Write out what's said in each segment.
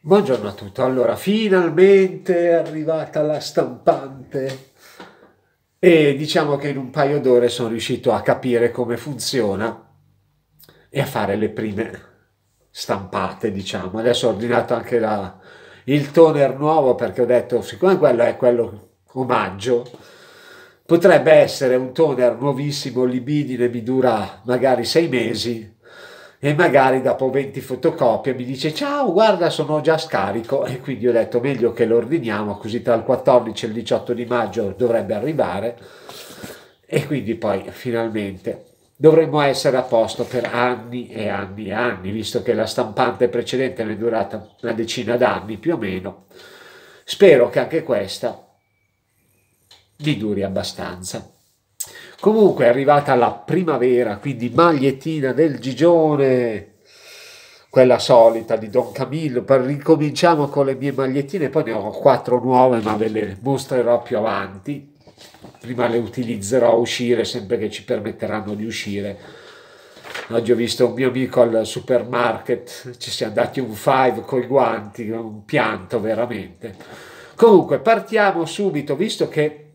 Buongiorno a tutti, allora finalmente è arrivata la stampante e diciamo che in un paio d'ore sono riuscito a capire come funziona e a fare le prime stampate diciamo. Adesso ho ordinato anche la, il toner nuovo perché ho detto siccome quello è quello omaggio potrebbe essere un toner nuovissimo, libidine, mi dura magari sei mesi e magari dopo 20 fotocopie mi dice ciao guarda sono già scarico e quindi ho detto meglio che lo ordiniamo così tra il 14 e il 18 di maggio dovrebbe arrivare e quindi poi finalmente dovremmo essere a posto per anni e anni e anni visto che la stampante precedente ne è durata una decina d'anni più o meno spero che anche questa vi duri abbastanza Comunque è arrivata la primavera, quindi magliettina del Gigione, quella solita di Don Camillo. Per, ricominciamo con le mie magliettine, poi ne ho quattro nuove, ma ve le mostrerò più avanti. Prima le utilizzerò a uscire, sempre che ci permetteranno di uscire. Oggi ho visto un mio amico al supermarket, ci siamo dati un five coi guanti, un pianto veramente. Comunque partiamo subito, visto che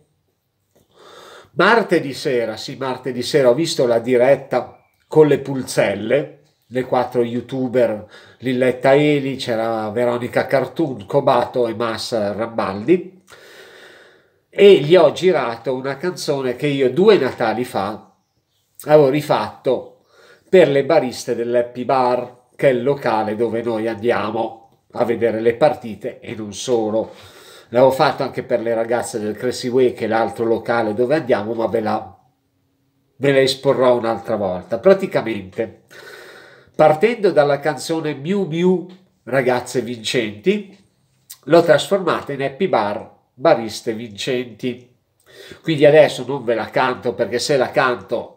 Martedì sera, sì, martedì sera ho visto la diretta con le pulzelle, le quattro youtuber Lilletta Eli, c'era Veronica Cartoon, Cobato e Mas Rambaldi e gli ho girato una canzone che io due Natali fa avevo rifatto per le bariste dell'Happy Bar, che è il locale dove noi andiamo a vedere le partite e non solo l'avevo fatto anche per le ragazze del Cressy Way che è l'altro locale dove andiamo ma ve la, ve la esporrò un'altra volta praticamente partendo dalla canzone Miu Miu ragazze vincenti l'ho trasformata in Happy Bar bariste vincenti quindi adesso non ve la canto perché se la canto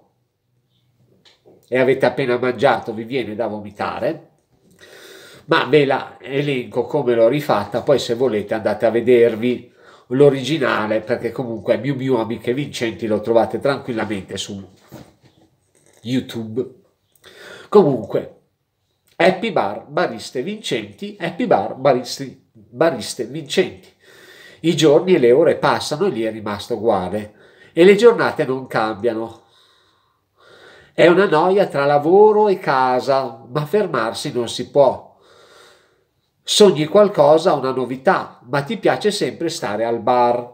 e avete appena mangiato vi viene da vomitare ma ve la elenco come l'ho rifatta, poi se volete andate a vedervi l'originale perché comunque Miu Miu Amiche Vincenti lo trovate tranquillamente su YouTube. Comunque, Happy Bar Bariste Vincenti, Happy Bar bariste, bariste Vincenti. I giorni e le ore passano e lì è rimasto uguale e le giornate non cambiano. È una noia tra lavoro e casa, ma fermarsi non si può Sogni qualcosa, una novità, ma ti piace sempre stare al bar.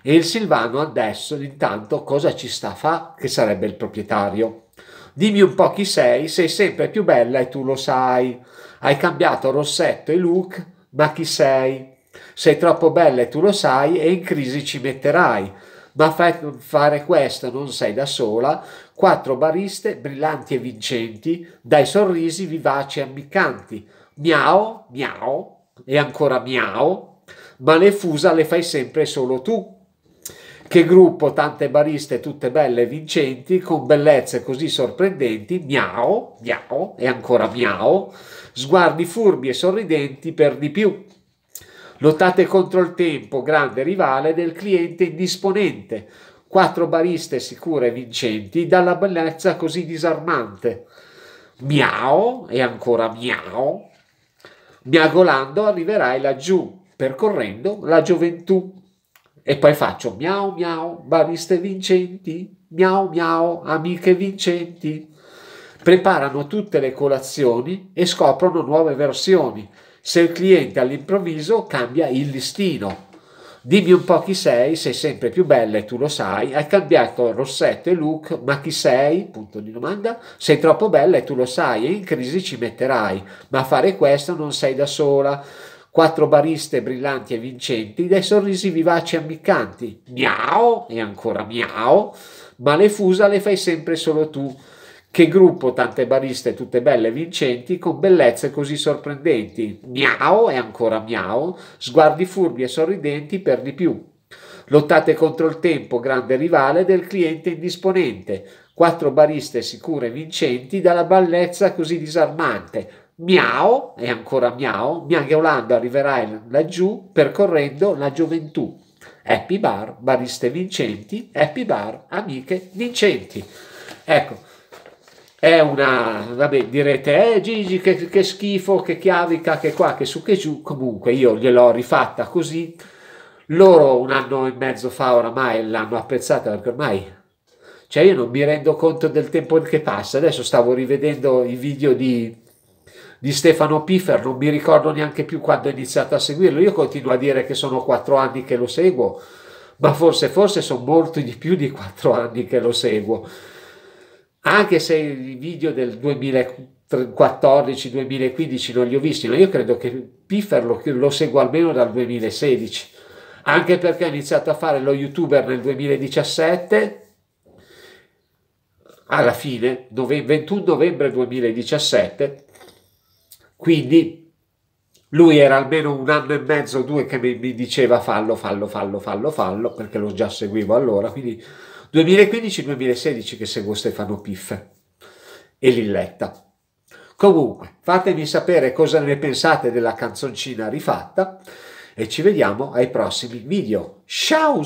E il Silvano adesso intanto cosa ci sta a fa, che sarebbe il proprietario. Dimmi un po' chi sei, sei sempre più bella e tu lo sai. Hai cambiato rossetto e look, ma chi sei? Sei troppo bella e tu lo sai e in crisi ci metterai ma fai fare questo non sei da sola, quattro bariste brillanti e vincenti, dai sorrisi vivaci e ammiccanti, miao, miao e ancora miao, ma le fusa le fai sempre solo tu. Che gruppo, tante bariste, tutte belle e vincenti, con bellezze così sorprendenti, miao, miao e ancora miao, sguardi furbi e sorridenti per di più. Lottate contro il tempo, grande rivale del cliente indisponente. Quattro bariste sicure e vincenti dalla bellezza così disarmante. Miao e ancora miao. Miagolando arriverai laggiù, percorrendo la gioventù. E poi faccio miao miao, bariste vincenti, miao miao, amiche vincenti. Preparano tutte le colazioni e scoprono nuove versioni se il cliente all'improvviso cambia il listino. Dimmi un po' chi sei, sei sempre più bella e tu lo sai, hai cambiato rossetto e look, ma chi sei? Punto di domanda. Sei troppo bella e tu lo sai e in crisi ci metterai, ma a fare questo non sei da sola. Quattro bariste brillanti e vincenti, dai sorrisi vivaci e ammiccanti. Miao e ancora miao, ma le fusa le fai sempre solo tu. Che gruppo, tante bariste, tutte belle e vincenti, con bellezze così sorprendenti. Miao e ancora miao, sguardi furbi e sorridenti per di più. Lottate contro il tempo, grande rivale del cliente indisponente. Quattro bariste sicure e vincenti dalla bellezza così disarmante. Miao e ancora miao, miagheolando arriverai laggiù percorrendo la gioventù. Happy Bar, bariste vincenti, Happy Bar, amiche vincenti. Ecco, è una, vabbè, direte, eh Gigi, che, che schifo, che chiavica, che qua, che su, che giù, comunque io gliel'ho rifatta così, loro un anno e mezzo fa oramai l'hanno apprezzata perché ormai, cioè io non mi rendo conto del tempo che passa, adesso stavo rivedendo i video di, di Stefano Piffer, non mi ricordo neanche più quando ho iniziato a seguirlo, io continuo a dire che sono quattro anni che lo seguo, ma forse, forse sono molti di più di quattro anni che lo seguo, anche se i video del 2014-2015 non li ho visti, ma io credo che Piffer lo, lo segua almeno dal 2016, anche perché ha iniziato a fare lo youtuber nel 2017, alla fine, nove, 21 novembre 2017, quindi lui era almeno un anno e mezzo, due che mi, mi diceva fallo, fallo, fallo, fallo, fallo, perché lo già seguivo allora, quindi 2015-2016 che seguo Stefano Piffe e Lilletta. Comunque, fatemi sapere cosa ne pensate della canzoncina rifatta e ci vediamo ai prossimi video. Ciao!